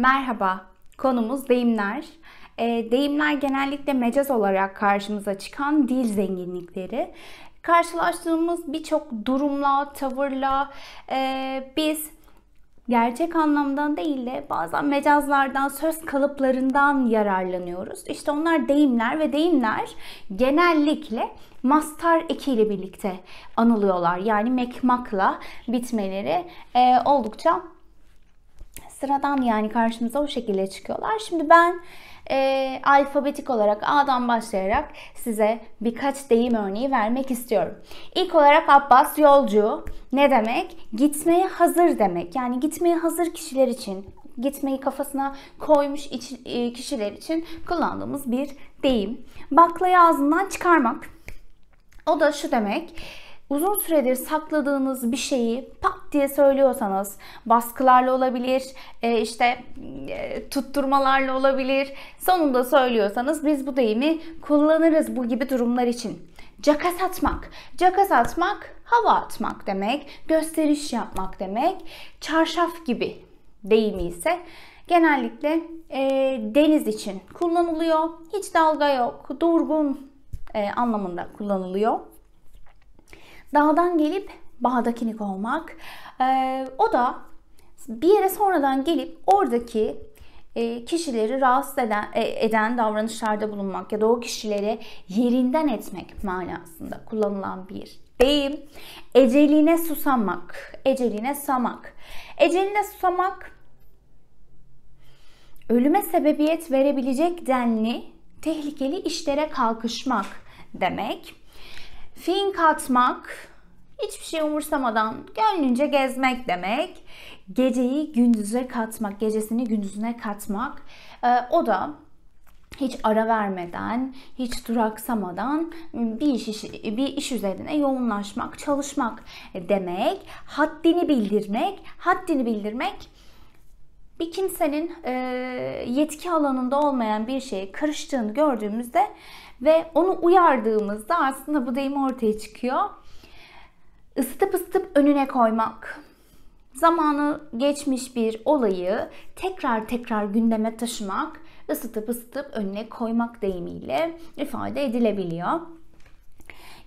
Merhaba, konumuz deyimler. Ee, deyimler genellikle mecaz olarak karşımıza çıkan dil zenginlikleri. Karşılaştığımız birçok durumla, tavırla e, biz gerçek anlamdan değil de bazen mecazlardan, söz kalıplarından yararlanıyoruz. İşte onlar deyimler ve deyimler genellikle mastar ekiyle birlikte anılıyorlar. Yani mekmakla bitmeleri e, oldukça sıradan yani karşımıza o şekilde çıkıyorlar. Şimdi ben e, alfabetik olarak A'dan başlayarak size birkaç deyim örneği vermek istiyorum. İlk olarak Abbas yolcu ne demek? Gitmeye hazır demek. Yani gitmeye hazır kişiler için, gitmeyi kafasına koymuş e, kişiler için kullandığımız bir deyim. Baklayı ağzından çıkarmak. O da şu demek uzun süredir sakladığınız bir şeyi pat diye söylüyorsanız baskılarla olabilir, e, işte e, tutturmalarla olabilir. Sonunda söylüyorsanız biz bu deyimi kullanırız bu gibi durumlar için. Caka satmak. Caka satmak hava atmak demek, gösteriş yapmak demek. Çarşaf gibi deyimi ise genellikle e, deniz için kullanılıyor. Hiç dalga yok, durgun e, anlamında kullanılıyor. Dağdan gelip bağdakinik olmak, Ee, o da bir yere sonradan gelip oradaki e, kişileri rahatsız eden, e, eden davranışlarda bulunmak ya da o kişileri yerinden etmek manasında kullanılan bir deyim. Eceline susamak, eceline samak. Eceline susamak ölüme sebebiyet verebilecek denli tehlikeli işlere kalkışmak demek. Fin katmak, hiçbir şey umursamadan gönlünce gezmek demek. Geceyi gündüze katmak, gecesini gündüzüne katmak. Ee, o da hiç ara vermeden, hiç duraksamadan bir iş, bir iş üzerine yoğunlaşmak, çalışmak demek. Haddini bildirmek, haddini bildirmek bir kimsenin e, yetki alanında olmayan bir şeye karıştığını gördüğümüzde ve onu uyardığımızda aslında bu deyim ortaya çıkıyor. Isıtıp ısıtıp önüne koymak. Zamanı geçmiş bir olayı tekrar tekrar gündeme taşımak, ısıtıp ısıtıp önüne koymak deyimiyle ifade edilebiliyor.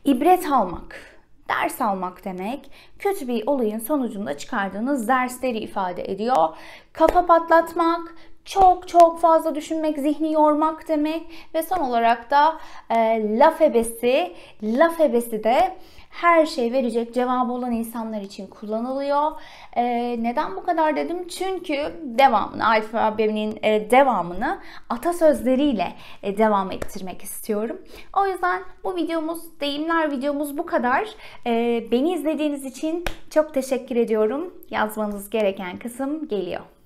İbret almak ders almak demek. Kötü bir olayın sonucunda çıkardığınız dersleri ifade ediyor. Kafa patlatmak, çok çok fazla düşünmek, zihni yormak demek ve son olarak da e, laf ebesi, laf ebesi de her şey verecek cevabı olan insanlar için kullanılıyor. E, neden bu kadar dedim? Çünkü devamını, alfabenin e, devamını atasözleriyle e, devam ettirmek istiyorum. O yüzden bu videomuz, deyimler videomuz bu kadar. E, beni izlediğiniz için çok teşekkür ediyorum. Yazmanız gereken kısım geliyor.